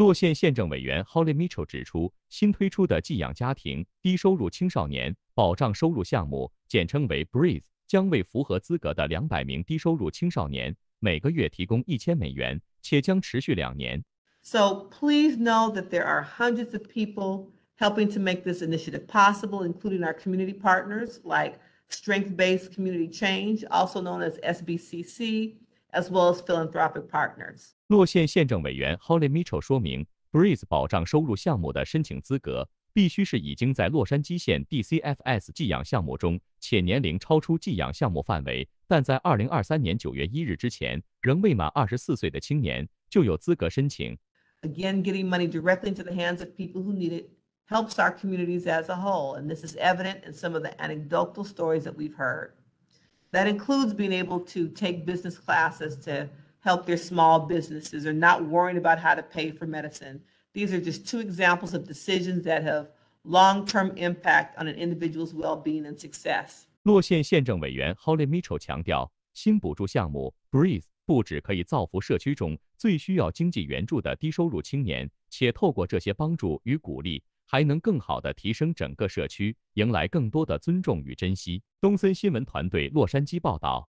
洛县县政委员 Holly Mitchell 指出，新推出的寄养家庭低收入青少年保障收入项目，简称为 BREATHE，将为符合资格的两百名低收入青少年每个月提供一千美元，且将持续两年。So please know that there are hundreds of people helping to make this initiative possible, including our community partners like Strength Based Community Change, also known as SBCC. as as philanthropic partners。well 洛县县政委员 Holly Mitchell 说明，Breeze 保障收入项目的申请资格必须是已经在洛杉矶县 DCFS 寄养项目中，且年龄超出寄养项目范围，但在二零二三年九月一日之前仍未满二十四岁的青年就有资格申请。Again, getting money directly into the hands of people who need it helps our communities as a whole, and this is evident in some of the anecdotal stories that we've heard. That includes being able to take business classes to help their small businesses or not worrying about how to pay for medicine. These are just two examples of decisions that have long-term impact on an individual's well-being and success. 洛县县政委员 Holly Mitchell 强调，新补助项目 Breathe 不只可以造福社区中最需要经济援助的低收入青年，且透过这些帮助与鼓励，还能更好地提升整个社区，迎来更多的尊重与珍惜。东森新闻团队洛杉矶报道。